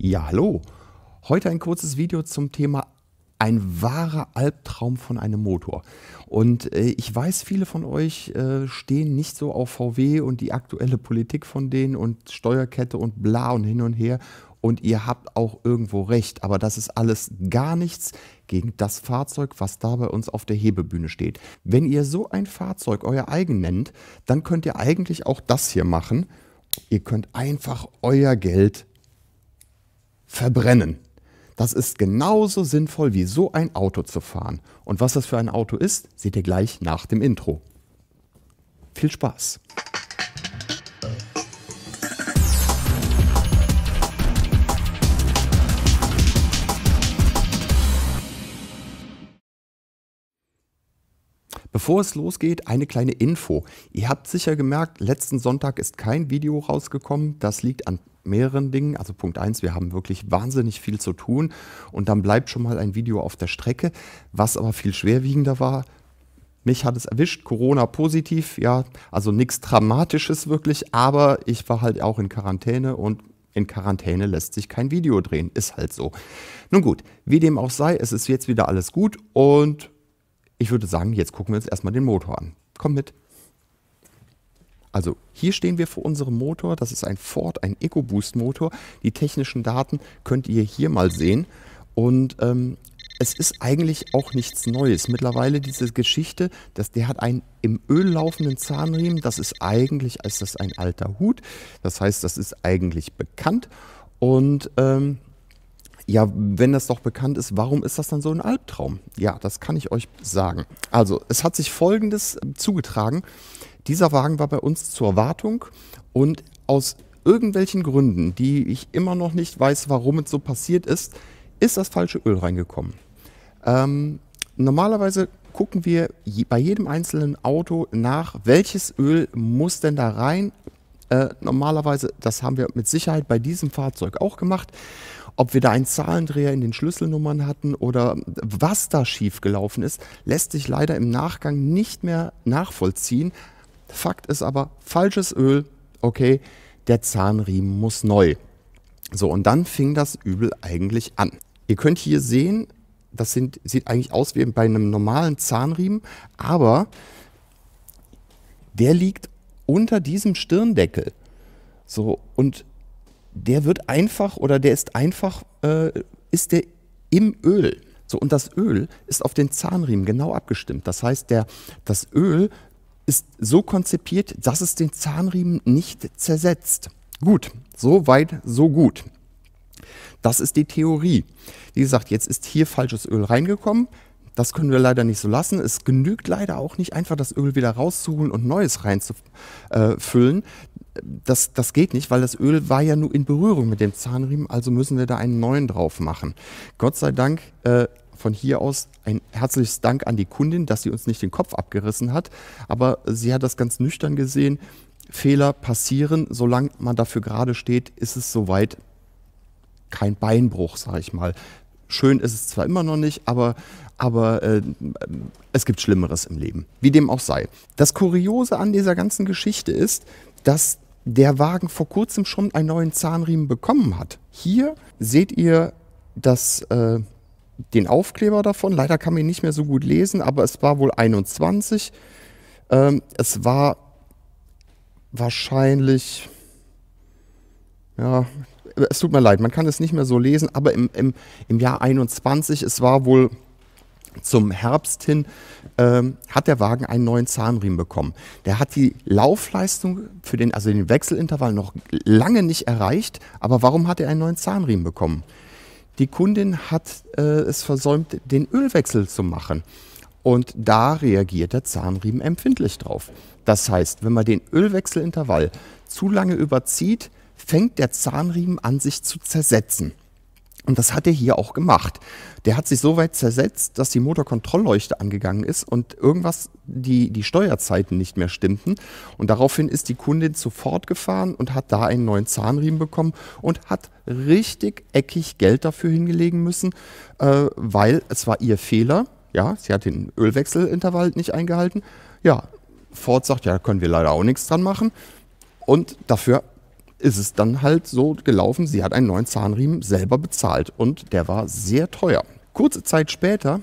Ja, hallo. Heute ein kurzes Video zum Thema ein wahrer Albtraum von einem Motor. Und äh, ich weiß, viele von euch äh, stehen nicht so auf VW und die aktuelle Politik von denen und Steuerkette und bla und hin und her. Und ihr habt auch irgendwo recht, aber das ist alles gar nichts gegen das Fahrzeug, was da bei uns auf der Hebebühne steht. Wenn ihr so ein Fahrzeug euer eigen nennt, dann könnt ihr eigentlich auch das hier machen. Ihr könnt einfach euer Geld verbrennen. Das ist genauso sinnvoll wie so ein Auto zu fahren. Und was das für ein Auto ist, seht ihr gleich nach dem Intro. Viel Spaß! Bevor es losgeht, eine kleine Info. Ihr habt sicher gemerkt, letzten Sonntag ist kein Video rausgekommen. Das liegt an mehreren Dingen. Also Punkt 1, wir haben wirklich wahnsinnig viel zu tun und dann bleibt schon mal ein Video auf der Strecke. Was aber viel schwerwiegender war, mich hat es erwischt, Corona positiv, ja, also nichts Dramatisches wirklich, aber ich war halt auch in Quarantäne und in Quarantäne lässt sich kein Video drehen, ist halt so. Nun gut, wie dem auch sei, es ist jetzt wieder alles gut und ich würde sagen, jetzt gucken wir uns erstmal den Motor an. Komm mit. Also hier stehen wir vor unserem Motor. Das ist ein Ford, ein EcoBoost Motor. Die technischen Daten könnt ihr hier mal sehen. Und ähm, es ist eigentlich auch nichts Neues. Mittlerweile diese Geschichte, dass der hat einen im Öl laufenden Zahnriemen. Das ist eigentlich, ist das ein alter Hut. Das heißt, das ist eigentlich bekannt. Und ähm, ja, wenn das doch bekannt ist, warum ist das dann so ein Albtraum? Ja, das kann ich euch sagen. Also, es hat sich Folgendes äh, zugetragen. Dieser Wagen war bei uns zur Wartung und aus irgendwelchen Gründen, die ich immer noch nicht weiß, warum es so passiert ist, ist das falsche Öl reingekommen. Ähm, normalerweise gucken wir bei jedem einzelnen Auto nach, welches Öl muss denn da rein. Äh, normalerweise, das haben wir mit Sicherheit bei diesem Fahrzeug auch gemacht. Ob wir da einen Zahlendreher in den Schlüsselnummern hatten oder was da schiefgelaufen ist, lässt sich leider im Nachgang nicht mehr nachvollziehen. Fakt ist aber, falsches Öl, okay, der Zahnriemen muss neu. So, und dann fing das Übel eigentlich an. Ihr könnt hier sehen, das sind, sieht eigentlich aus wie bei einem normalen Zahnriemen, aber der liegt unter diesem Stirndeckel. So, und der wird einfach oder der ist einfach, äh, ist der im Öl. So, und das Öl ist auf den Zahnriemen genau abgestimmt. Das heißt, der, das Öl ist so konzipiert, dass es den Zahnriemen nicht zersetzt. Gut, so weit, so gut. Das ist die Theorie. Wie gesagt, jetzt ist hier falsches Öl reingekommen. Das können wir leider nicht so lassen. Es genügt leider auch nicht, einfach das Öl wieder rauszuholen und Neues reinzufüllen das, das geht nicht, weil das Öl war ja nur in Berührung mit dem Zahnriemen, also müssen wir da einen neuen drauf machen. Gott sei Dank äh, von hier aus ein herzliches Dank an die Kundin, dass sie uns nicht den Kopf abgerissen hat, aber sie hat das ganz nüchtern gesehen. Fehler passieren, solange man dafür gerade steht, ist es soweit kein Beinbruch, sage ich mal. Schön ist es zwar immer noch nicht, aber, aber äh, es gibt Schlimmeres im Leben, wie dem auch sei. Das Kuriose an dieser ganzen Geschichte ist, dass der Wagen vor kurzem schon einen neuen Zahnriemen bekommen hat. Hier seht ihr das, äh, den Aufkleber davon. Leider kann man ihn nicht mehr so gut lesen, aber es war wohl 21. Ähm, es war wahrscheinlich, ja, es tut mir leid, man kann es nicht mehr so lesen, aber im, im, im Jahr 21, es war wohl zum Herbst hin ähm, hat der Wagen einen neuen Zahnriemen bekommen. Der hat die Laufleistung für den, also den Wechselintervall noch lange nicht erreicht. Aber warum hat er einen neuen Zahnriemen bekommen? Die Kundin hat äh, es versäumt, den Ölwechsel zu machen. Und da reagiert der Zahnriemen empfindlich drauf. Das heißt, wenn man den Ölwechselintervall zu lange überzieht, fängt der Zahnriemen an, sich zu zersetzen. Und das hat er hier auch gemacht. Der hat sich so weit zersetzt, dass die Motorkontrollleuchte angegangen ist und irgendwas, die, die Steuerzeiten nicht mehr stimmten. Und daraufhin ist die Kundin sofort gefahren und hat da einen neuen Zahnriemen bekommen und hat richtig eckig Geld dafür hingelegen müssen, äh, weil es war ihr Fehler. Ja, sie hat den Ölwechselintervall nicht eingehalten. Ja, Ford sagt, ja, da können wir leider auch nichts dran machen. Und dafür ist es dann halt so gelaufen, sie hat einen neuen Zahnriemen selber bezahlt und der war sehr teuer. Kurze Zeit später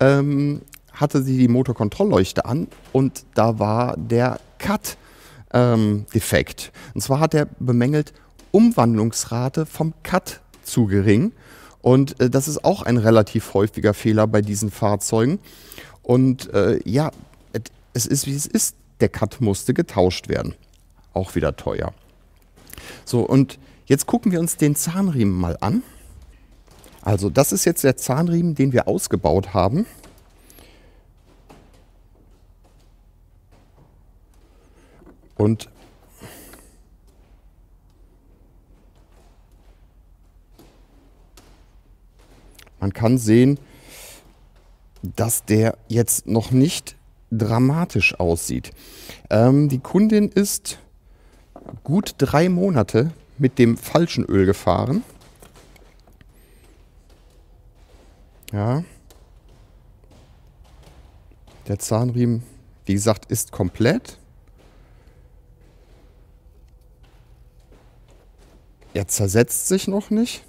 ähm, hatte sie die Motorkontrollleuchte an und da war der Cut ähm, defekt. Und zwar hat er bemängelt, Umwandlungsrate vom Cut zu gering. Und äh, das ist auch ein relativ häufiger Fehler bei diesen Fahrzeugen. Und äh, ja, es ist wie es ist. Der Cut musste getauscht werden. Auch wieder teuer. So, und jetzt gucken wir uns den Zahnriemen mal an. Also das ist jetzt der Zahnriemen, den wir ausgebaut haben. Und man kann sehen, dass der jetzt noch nicht dramatisch aussieht. Ähm, die Kundin ist gut drei Monate mit dem falschen Öl gefahren. Ja. Der Zahnriemen, wie gesagt, ist komplett. Er zersetzt sich noch nicht.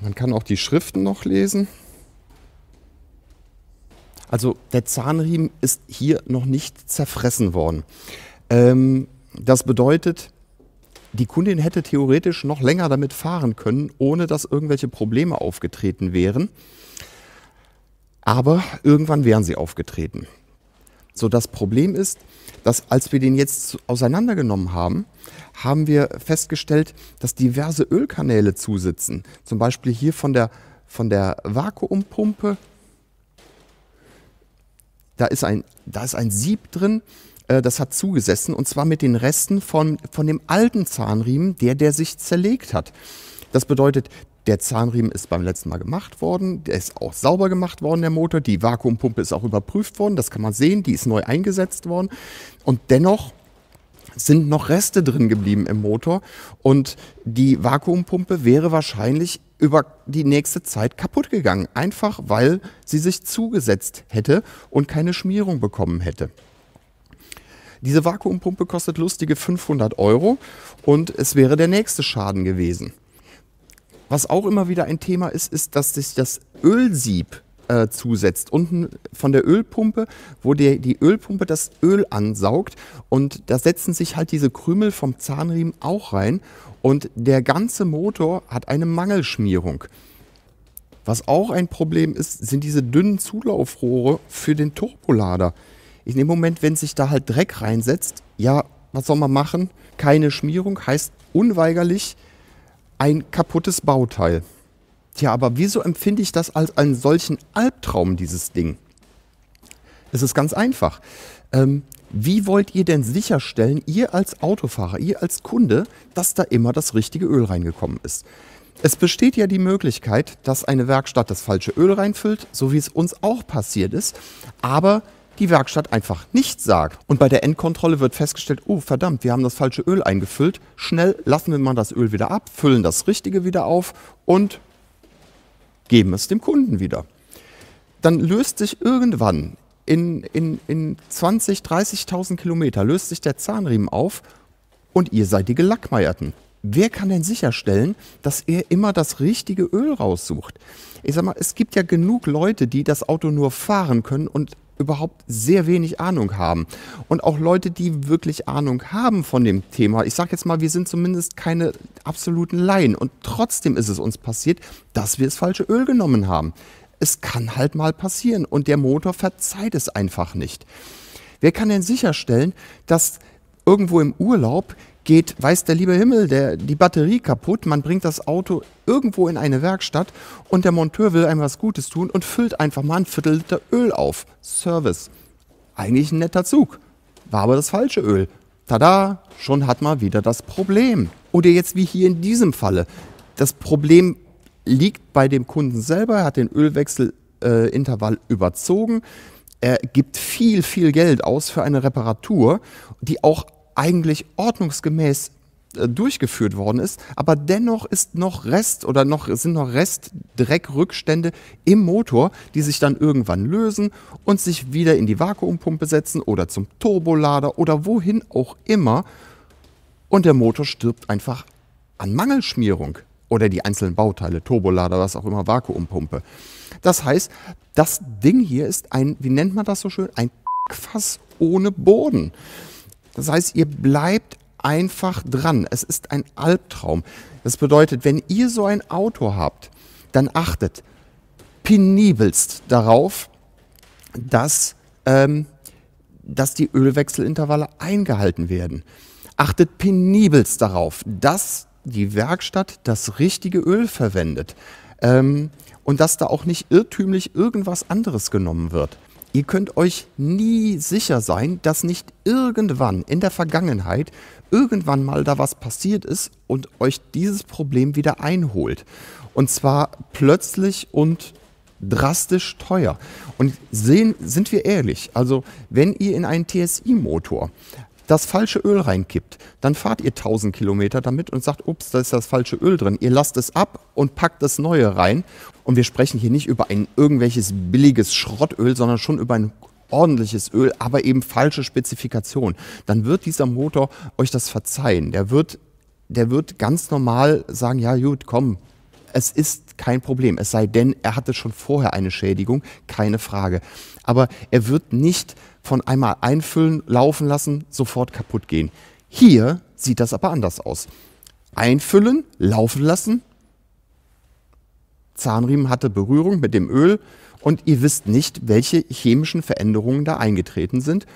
Man kann auch die Schriften noch lesen. Also der Zahnriemen ist hier noch nicht zerfressen worden. Ähm, das bedeutet, die Kundin hätte theoretisch noch länger damit fahren können, ohne dass irgendwelche Probleme aufgetreten wären. Aber irgendwann wären sie aufgetreten. So, das Problem ist, dass als wir den jetzt auseinandergenommen haben, haben wir festgestellt, dass diverse Ölkanäle zusitzen. Zum Beispiel hier von der, von der Vakuumpumpe. Da ist, ein, da ist ein Sieb drin äh, das hat zugesessen und zwar mit den Resten von, von dem alten Zahnriemen, der, der sich zerlegt hat. Das bedeutet, der Zahnriemen ist beim letzten Mal gemacht worden, der ist auch sauber gemacht worden, der Motor, die Vakuumpumpe ist auch überprüft worden, das kann man sehen, die ist neu eingesetzt worden und dennoch sind noch Reste drin geblieben im Motor und die Vakuumpumpe wäre wahrscheinlich über die nächste Zeit kaputt gegangen, einfach weil sie sich zugesetzt hätte und keine Schmierung bekommen hätte. Diese Vakuumpumpe kostet lustige 500 Euro und es wäre der nächste Schaden gewesen. Was auch immer wieder ein Thema ist, ist, dass sich das Ölsieb äh, zusetzt. Unten von der Ölpumpe, wo die, die Ölpumpe das Öl ansaugt und da setzen sich halt diese Krümel vom Zahnriemen auch rein und der ganze Motor hat eine Mangelschmierung. Was auch ein Problem ist, sind diese dünnen Zulaufrohre für den Turbolader in dem Moment, wenn sich da halt Dreck reinsetzt, ja, was soll man machen? Keine Schmierung heißt unweigerlich ein kaputtes Bauteil. Tja, aber wieso empfinde ich das als einen solchen Albtraum, dieses Ding? Es ist ganz einfach. Ähm, wie wollt ihr denn sicherstellen, ihr als Autofahrer, ihr als Kunde, dass da immer das richtige Öl reingekommen ist? Es besteht ja die Möglichkeit, dass eine Werkstatt das falsche Öl reinfüllt, so wie es uns auch passiert ist. Aber die Werkstatt einfach nichts sagt. Und bei der Endkontrolle wird festgestellt, oh verdammt, wir haben das falsche Öl eingefüllt. Schnell lassen wir mal das Öl wieder ab, füllen das Richtige wieder auf und geben es dem Kunden wieder. Dann löst sich irgendwann in, in, in 20, 30.000 Kilometer löst sich der Zahnriemen auf und ihr seid die Gelackmeierten. Wer kann denn sicherstellen, dass er immer das richtige Öl raussucht? Ich sag mal, es gibt ja genug Leute, die das Auto nur fahren können und überhaupt sehr wenig Ahnung haben. Und auch Leute, die wirklich Ahnung haben von dem Thema, ich sage jetzt mal, wir sind zumindest keine absoluten Laien. Und trotzdem ist es uns passiert, dass wir das falsche Öl genommen haben. Es kann halt mal passieren und der Motor verzeiht es einfach nicht. Wer kann denn sicherstellen, dass irgendwo im Urlaub geht, weiß der liebe Himmel, der, die Batterie kaputt, man bringt das Auto irgendwo in eine Werkstatt und der Monteur will einem was Gutes tun und füllt einfach mal ein Viertel Liter Öl auf. Service. Eigentlich ein netter Zug. War aber das falsche Öl. Tada, schon hat man wieder das Problem. Oder jetzt wie hier in diesem Falle. Das Problem liegt bei dem Kunden selber, er hat den Ölwechselintervall äh, überzogen. Er gibt viel, viel Geld aus für eine Reparatur, die auch eigentlich ordnungsgemäß äh, durchgeführt worden ist, aber dennoch ist noch Rest oder noch sind noch Restdreckrückstände im Motor, die sich dann irgendwann lösen und sich wieder in die Vakuumpumpe setzen oder zum Turbolader oder wohin auch immer und der Motor stirbt einfach an Mangelschmierung oder die einzelnen Bauteile, Turbolader, was auch immer, Vakuumpumpe. Das heißt, das Ding hier ist ein, wie nennt man das so schön, ein Fass ohne Boden. Das heißt, ihr bleibt einfach dran. Es ist ein Albtraum. Das bedeutet, wenn ihr so ein Auto habt, dann achtet penibelst darauf, dass, ähm, dass die Ölwechselintervalle eingehalten werden. Achtet penibelst darauf, dass die Werkstatt das richtige Öl verwendet ähm, und dass da auch nicht irrtümlich irgendwas anderes genommen wird. Ihr könnt euch nie sicher sein, dass nicht irgendwann in der Vergangenheit irgendwann mal da was passiert ist und euch dieses Problem wieder einholt. Und zwar plötzlich und drastisch teuer. Und sehen, sind wir ehrlich, also wenn ihr in einen TSI-Motor das falsche Öl reinkippt, dann fahrt ihr 1000 Kilometer damit und sagt, ups, da ist das falsche Öl drin. Ihr lasst es ab und packt das neue rein und wir sprechen hier nicht über ein irgendwelches billiges Schrottöl, sondern schon über ein ordentliches Öl, aber eben falsche Spezifikation. Dann wird dieser Motor euch das verzeihen. Der wird, der wird ganz normal sagen, ja gut, komm, es ist kein Problem. Es sei denn, er hatte schon vorher eine Schädigung, keine Frage. Aber er wird nicht von einmal einfüllen, laufen lassen, sofort kaputt gehen. Hier sieht das aber anders aus. Einfüllen, laufen lassen, Zahnriemen hatte Berührung mit dem Öl und ihr wisst nicht, welche chemischen Veränderungen da eingetreten sind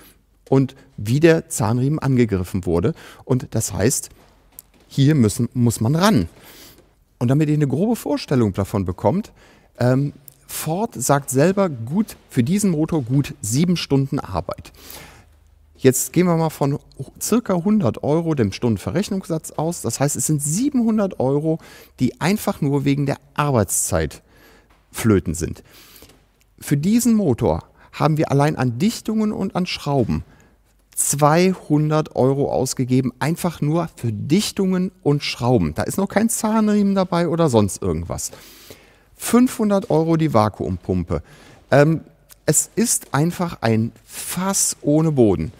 und wie der Zahnriemen angegriffen wurde. Und das heißt, hier müssen, muss man ran. Und damit ihr eine grobe Vorstellung davon bekommt, ähm, Ford sagt selber, gut, für diesen Motor gut sieben Stunden Arbeit. Jetzt gehen wir mal von circa 100 Euro dem Stundenverrechnungssatz aus. Das heißt, es sind 700 Euro, die einfach nur wegen der Arbeitszeit flöten sind. Für diesen Motor haben wir allein an Dichtungen und an Schrauben 200 Euro ausgegeben, einfach nur für Dichtungen und Schrauben. Da ist noch kein Zahnriemen dabei oder sonst irgendwas. 500 Euro die Vakuumpumpe. Ähm, es ist einfach ein Fass ohne Boden.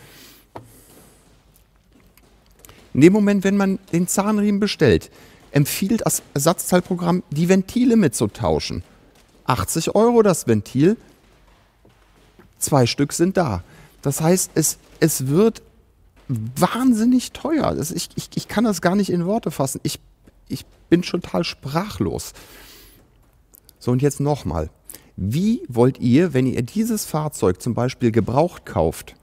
In dem Moment, wenn man den Zahnriemen bestellt, empfiehlt das Ersatzteilprogramm, die Ventile mitzutauschen. 80 Euro das Ventil, zwei Stück sind da. Das heißt, es, es wird wahnsinnig teuer. Das, ich, ich, ich kann das gar nicht in Worte fassen. Ich, ich bin schon total sprachlos. So, und jetzt nochmal. Wie wollt ihr, wenn ihr dieses Fahrzeug zum Beispiel gebraucht kauft,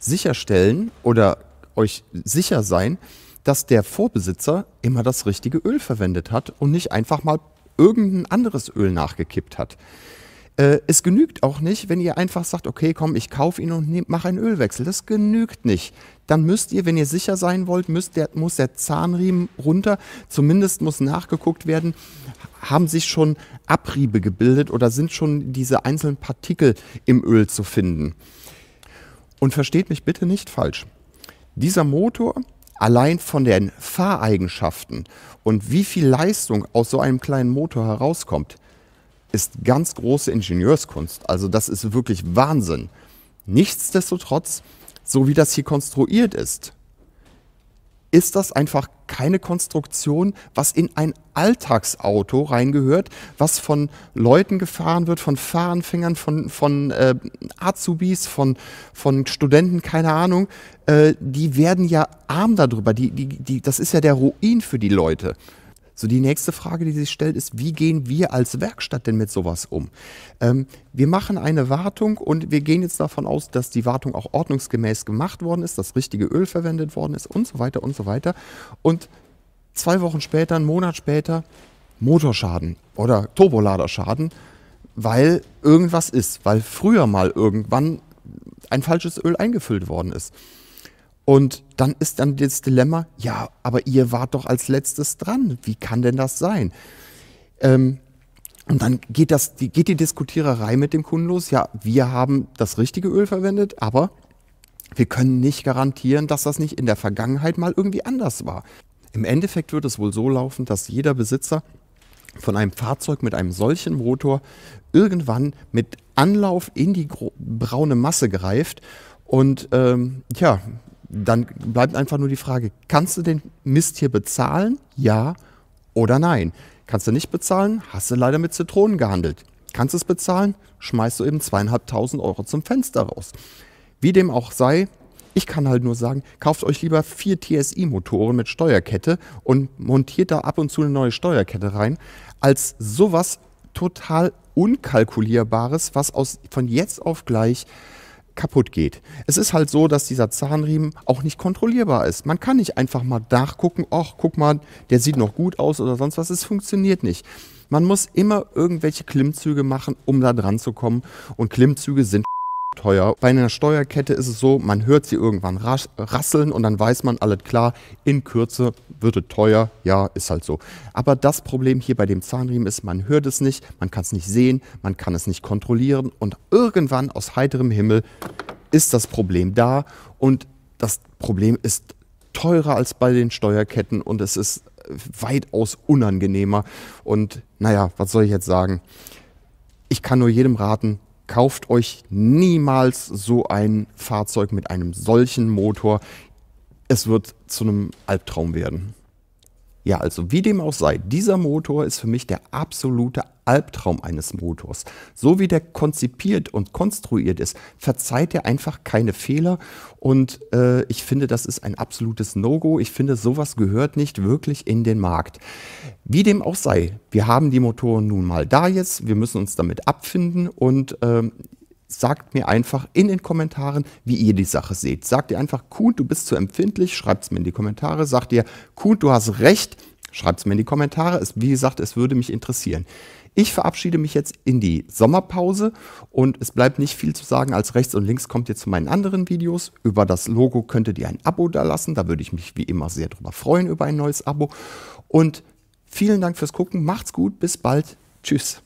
sicherstellen oder euch sicher sein, dass der Vorbesitzer immer das richtige Öl verwendet hat und nicht einfach mal irgendein anderes Öl nachgekippt hat. Äh, es genügt auch nicht, wenn ihr einfach sagt, okay, komm, ich kaufe ihn und mache einen Ölwechsel. Das genügt nicht. Dann müsst ihr, wenn ihr sicher sein wollt, müsst der, muss der Zahnriemen runter. Zumindest muss nachgeguckt werden, haben sich schon Abriebe gebildet oder sind schon diese einzelnen Partikel im Öl zu finden. Und versteht mich bitte nicht falsch. Dieser Motor allein von den Fahreigenschaften und wie viel Leistung aus so einem kleinen Motor herauskommt, ist ganz große Ingenieurskunst. Also das ist wirklich Wahnsinn. Nichtsdestotrotz, so wie das hier konstruiert ist, ist das einfach keine Konstruktion, was in ein Alltagsauto reingehört, was von Leuten gefahren wird, von Fahranfängern, von, von äh, Azubis, von, von Studenten, keine Ahnung. Äh, die werden ja arm darüber. Die, die, die, das ist ja der Ruin für die Leute. So die nächste Frage, die sich stellt, ist, wie gehen wir als Werkstatt denn mit sowas um? Ähm, wir machen eine Wartung und wir gehen jetzt davon aus, dass die Wartung auch ordnungsgemäß gemacht worden ist, das richtige Öl verwendet worden ist und so weiter und so weiter. Und zwei Wochen später, einen Monat später, Motorschaden oder Turboladerschaden, weil irgendwas ist, weil früher mal irgendwann ein falsches Öl eingefüllt worden ist. Und dann ist dann das Dilemma, ja, aber ihr wart doch als letztes dran. Wie kann denn das sein? Ähm, und dann geht, das, die, geht die Diskutiererei mit dem Kunden los. Ja, wir haben das richtige Öl verwendet, aber wir können nicht garantieren, dass das nicht in der Vergangenheit mal irgendwie anders war. Im Endeffekt wird es wohl so laufen, dass jeder Besitzer von einem Fahrzeug mit einem solchen Motor irgendwann mit Anlauf in die braune Masse greift und ähm, ja, dann bleibt einfach nur die Frage, kannst du den Mist hier bezahlen? Ja oder nein? Kannst du nicht bezahlen? Hast du leider mit Zitronen gehandelt. Kannst du es bezahlen? Schmeißt du eben zweieinhalbtausend Euro zum Fenster raus. Wie dem auch sei, ich kann halt nur sagen, kauft euch lieber vier TSI-Motoren mit Steuerkette und montiert da ab und zu eine neue Steuerkette rein, als sowas total Unkalkulierbares, was aus, von jetzt auf gleich kaputt geht. Es ist halt so, dass dieser Zahnriemen auch nicht kontrollierbar ist. Man kann nicht einfach mal nachgucken, ach, guck mal, der sieht noch gut aus oder sonst was. Es funktioniert nicht. Man muss immer irgendwelche Klimmzüge machen, um da dran zu kommen. Und Klimmzüge sind teuer. Bei einer Steuerkette ist es so, man hört sie irgendwann rasseln und dann weiß man, alles klar, in Kürze wird es teuer, ja, ist halt so. Aber das Problem hier bei dem Zahnriemen ist, man hört es nicht, man kann es nicht sehen, man kann es nicht kontrollieren und irgendwann aus heiterem Himmel ist das Problem da und das Problem ist teurer als bei den Steuerketten und es ist äh, weitaus unangenehmer. Und naja, was soll ich jetzt sagen? Ich kann nur jedem raten, kauft euch niemals so ein Fahrzeug mit einem solchen Motor. Es wird zu einem Albtraum werden. Ja, also wie dem auch sei, dieser Motor ist für mich der absolute Albtraum eines Motors. So wie der konzipiert und konstruiert ist, verzeiht er einfach keine Fehler. Und äh, ich finde, das ist ein absolutes No-Go. Ich finde, sowas gehört nicht wirklich in den Markt. Wie dem auch sei, wir haben die Motoren nun mal da jetzt. Wir müssen uns damit abfinden. Und äh, sagt mir einfach in den Kommentaren, wie ihr die Sache seht. Sagt ihr einfach, cool, du bist zu empfindlich, schreibt es mir in die Kommentare. Sagt ihr, cool, du hast recht, schreibt es mir in die Kommentare. Es, wie gesagt, es würde mich interessieren. Ich verabschiede mich jetzt in die Sommerpause und es bleibt nicht viel zu sagen. Als rechts und links kommt ihr zu meinen anderen Videos. Über das Logo könntet ihr ein Abo da lassen. Da würde ich mich wie immer sehr drüber freuen über ein neues Abo. Und vielen Dank fürs Gucken. Macht's gut. Bis bald. Tschüss.